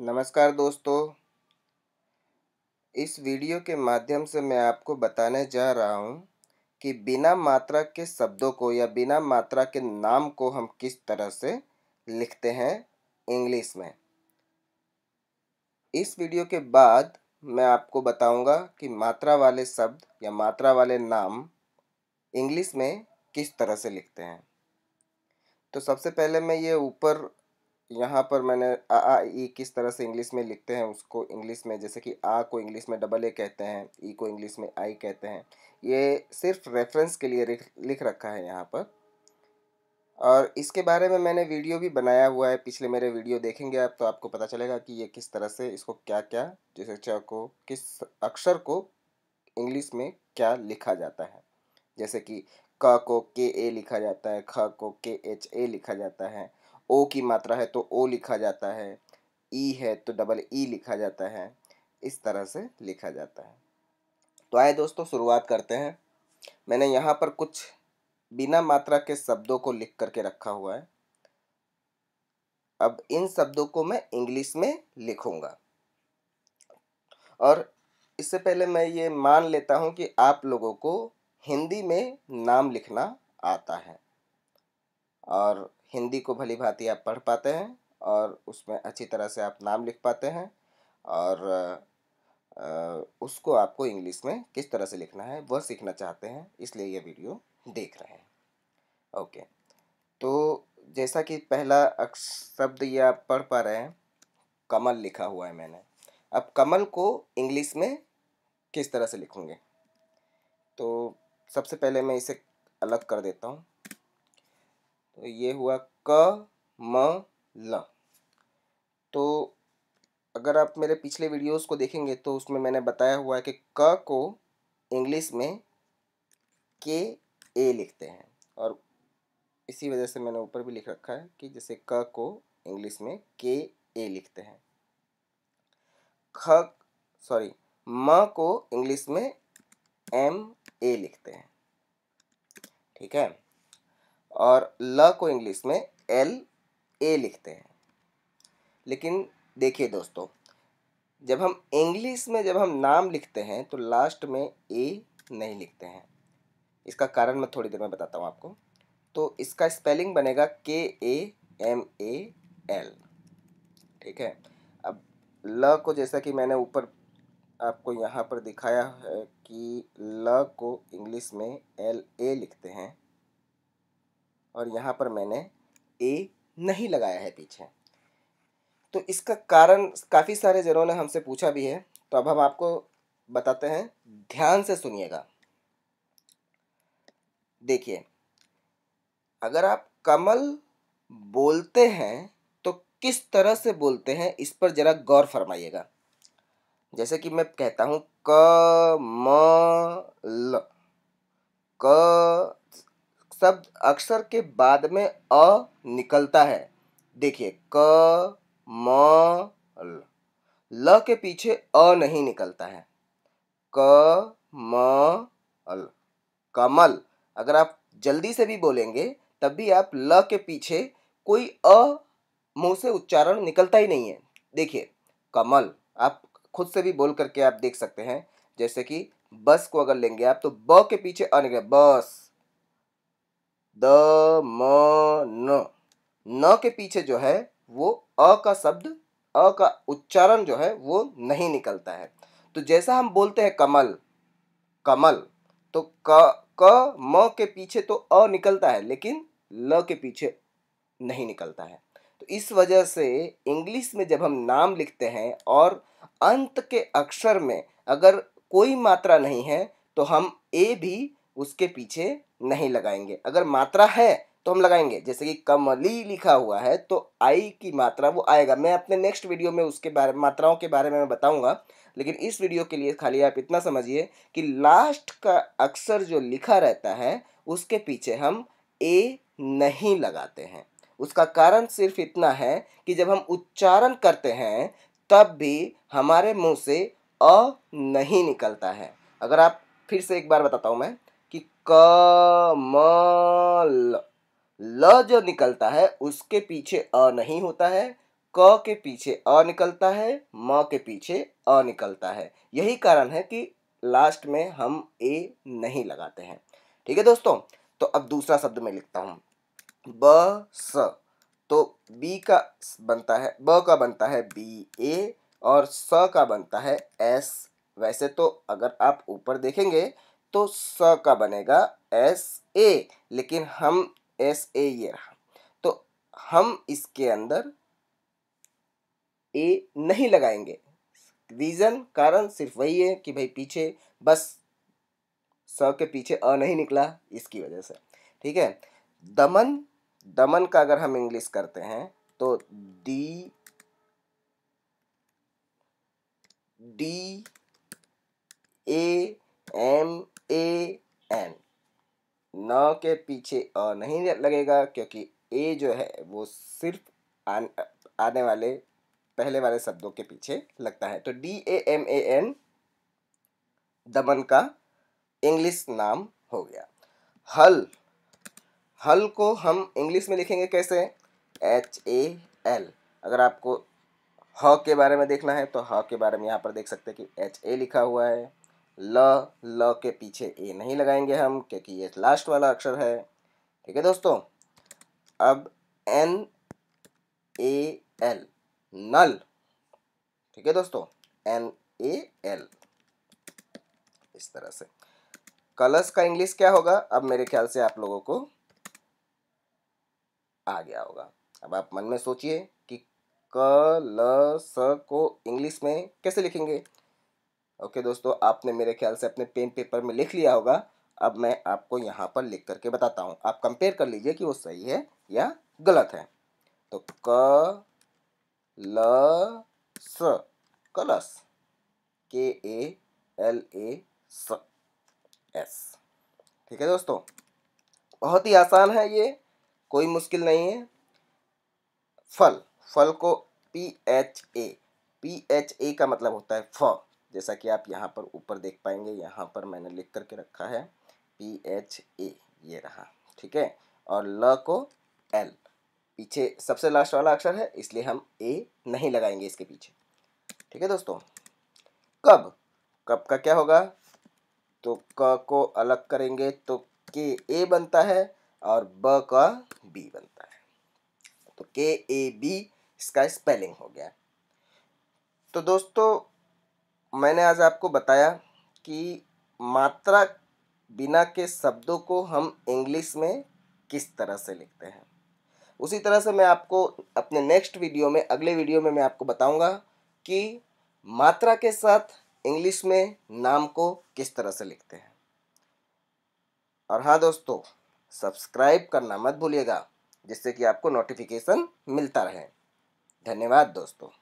नमस्कार दोस्तों इस वीडियो के माध्यम से मैं आपको बताने जा रहा हूँ कि बिना मात्रा के शब्दों को या बिना मात्रा के नाम को हम किस तरह से लिखते हैं इंग्लिश में इस वीडियो के बाद मैं आपको बताऊंगा कि मात्रा वाले शब्द या मात्रा वाले नाम इंग्लिश में किस तरह से लिखते हैं तो सबसे पहले मैं ये ऊपर यहाँ पर मैंने आ आ ई किस तरह से इंग्लिश में लिखते हैं उसको इंग्लिश में जैसे कि आ को इंग्लिश में डबल ए कहते हैं ई को इंग्लिश में आई कहते हैं ये सिर्फ रेफरेंस के लिए लिख रखा है यहाँ पर और इसके बारे में मैंने वीडियो भी बनाया हुआ है पिछले मेरे वीडियो देखेंगे आप तो आपको पता चलेगा कि ये किस तरह से इसको क्या क्या जिस अक्षर को किस अक्षर को इंग्लिश में क्या लिखा जाता है जैसे कि क को के ए लिखा जाता है ख को के एच ए लिखा जाता है ओ की मात्रा है तो ओ लिखा जाता है ई है तो डबल ई लिखा जाता है इस तरह से लिखा जाता है तो आए दोस्तों शुरुआत करते हैं मैंने यहाँ पर कुछ बिना मात्रा के शब्दों को लिख करके रखा हुआ है अब इन शब्दों को मैं इंग्लिश में लिखूंगा और इससे पहले मैं ये मान लेता हूँ कि आप लोगों को हिंदी में नाम लिखना आता है और हिंदी को भली भांति आप पढ़ पाते हैं और उसमें अच्छी तरह से आप नाम लिख पाते हैं और उसको आपको इंग्लिश में किस तरह से लिखना है वह सीखना चाहते हैं इसलिए ये वीडियो देख रहे हैं ओके तो जैसा कि पहला शब्द ये आप पढ़ पा रहे हैं कमल लिखा हुआ है मैंने अब कमल को इंग्लिश में किस तरह से लिखूँगे तो सबसे पहले मैं इसे अलग कर देता हूँ तो ये हुआ क म ल तो अगर आप मेरे पिछले वीडियोस को देखेंगे तो उसमें मैंने बताया हुआ है कि क को इंग्लिश में के ए लिखते हैं और इसी वजह से मैंने ऊपर भी लिख रखा है कि जैसे क को इंग्लिश में के ए लिखते हैं ख सॉरी म को इंग्लिश में एम ए लिखते हैं ठीक है और ल को इंग्लिश में एल ए लिखते हैं लेकिन देखिए दोस्तों जब हम इंग्लिश में जब हम नाम लिखते हैं तो लास्ट में ए नहीं लिखते हैं इसका कारण मैं थोड़ी देर में बताता हूँ आपको तो इसका स्पेलिंग बनेगा के ए एम ए एल ठीक है अब ल को जैसा कि मैंने ऊपर आपको यहाँ पर दिखाया है कि ल को इंग्लिश में एल ए लिखते हैं और यहाँ पर मैंने ए नहीं लगाया है पीछे तो इसका कारण काफ़ी सारे जनों ने हमसे पूछा भी है तो अब हम आपको बताते हैं ध्यान से सुनिएगा देखिए अगर आप कमल बोलते हैं तो किस तरह से बोलते हैं इस पर ज़रा गौर फरमाइएगा जैसे कि मैं कहता हूं क म ल क शब्द अक्षर के बाद में अ निकलता है देखिए क म ल ल के पीछे अ नहीं निकलता है क म ल कमल अगर आप जल्दी से भी बोलेंगे तब भी आप ल के पीछे कोई अ मुंह से उच्चारण निकलता ही नहीं है देखिए कमल आप खुद से भी बोल करके आप देख सकते हैं जैसे कि बस को अगर लेंगे आप तो ब के पीछे अ निकले बस द म न न के पीछे जो है वो अ का शब्द अ का उच्चारण जो है वो नहीं निकलता है तो जैसा हम बोलते हैं कमल कमल तो क क म के पीछे तो अ निकलता है लेकिन ल के पीछे नहीं निकलता है तो इस वजह से इंग्लिश में जब हम नाम लिखते हैं और अंत के अक्षर में अगर कोई मात्रा नहीं है तो हम ए भी उसके पीछे नहीं लगाएंगे अगर मात्रा है तो हम लगाएंगे जैसे कि कमली लिखा हुआ है तो आई की मात्रा वो आएगा मैं अपने नेक्स्ट वीडियो में उसके बारे मात्राओं के बारे में मैं बताऊंगा लेकिन इस वीडियो के लिए खाली आप इतना समझिए कि लास्ट का अक्सर जो लिखा रहता है उसके पीछे हम ए नहीं लगाते हैं उसका कारण सिर्फ इतना है कि जब हम उच्चारण करते हैं तब भी हमारे मुंह से अ नहीं निकलता है अगर आप फिर से एक बार बताता हूँ मैं कमल ल जो निकलता है उसके पीछे अ नहीं होता है क के पीछे अ निकलता है म के पीछे अ निकलता है यही कारण है कि लास्ट में हम ए नहीं लगाते हैं ठीक है दोस्तों तो अब दूसरा शब्द मैं लिखता हूँ ब स तो बी का बनता है ब का बनता है बी ए और स का बनता है एस वैसे तो अगर आप ऊपर देखेंगे तो स का बनेगा एस ए लेकिन हम एस ए ये रहा तो हम इसके अंदर ए नहीं लगाएंगे रीज़न कारण सिर्फ वही है कि भाई पीछे बस स के पीछे अ नहीं निकला इसकी वजह से ठीक है दमन दमन का अगर हम इंग्लिश करते हैं तो D D A M A N न के पीछे अ नहीं लगेगा क्योंकि ए जो है वो सिर्फ आन, आने वाले पहले वाले शब्दों के पीछे लगता है तो D A M A N Daman का इंग्लिश नाम हो गया हल हल को हम इंग्लिश में लिखेंगे कैसे एच ए एल अगर आपको ह के बारे में देखना है तो ह के बारे में यहाँ पर देख सकते हैं कि एच ए लिखा हुआ है ल ल के पीछे ए नहीं लगाएंगे हम क्योंकि ये लास्ट वाला अक्षर है ठीक है दोस्तों अब एन ए एल नल ठीक है दोस्तों एन ए एल इस तरह से कलर्स का इंग्लिश क्या होगा अब मेरे ख्याल से आप लोगों को आ गया होगा अब आप मन में सोचिए कि क ल स को इंग्लिश में कैसे लिखेंगे ओके दोस्तों आपने मेरे ख्याल से अपने पेन पेपर में लिख लिया होगा अब मैं आपको यहाँ पर लिख करके बताता हूँ आप कंपेयर कर लीजिए कि वो सही है या गलत है तो क ल स कलस के ए एल ए स एस ठीक है दोस्तों बहुत ही आसान है ये कोई मुश्किल नहीं है फल फल को P H A P H A का मतलब होता है फ जैसा कि आप यहाँ पर ऊपर देख पाएंगे यहाँ पर मैंने लिख करके रखा है पी एच ए ये रहा ठीक है और ल को एल पीछे सबसे लास्ट वाला अक्षर है इसलिए हम ए नहीं लगाएंगे इसके पीछे ठीक है दोस्तों कब कब का क्या होगा तो क को अलग करेंगे तो के ए बनता है और ब का बी बनता है तो के ए बी इसका स्पेलिंग हो गया तो दोस्तों मैंने आज आपको बताया कि मात्रा बिना के शब्दों को हम इंग्लिश में किस तरह से लिखते हैं उसी तरह से मैं आपको अपने नेक्स्ट वीडियो में अगले वीडियो में मैं आपको बताऊंगा कि मात्रा के साथ इंग्लिश में नाम को किस तरह से लिखते हैं और हाँ दोस्तों सब्सक्राइब करना मत भूलिएगा जिससे कि आपको नोटिफिकेशन मिलता रहे धन्यवाद दोस्तों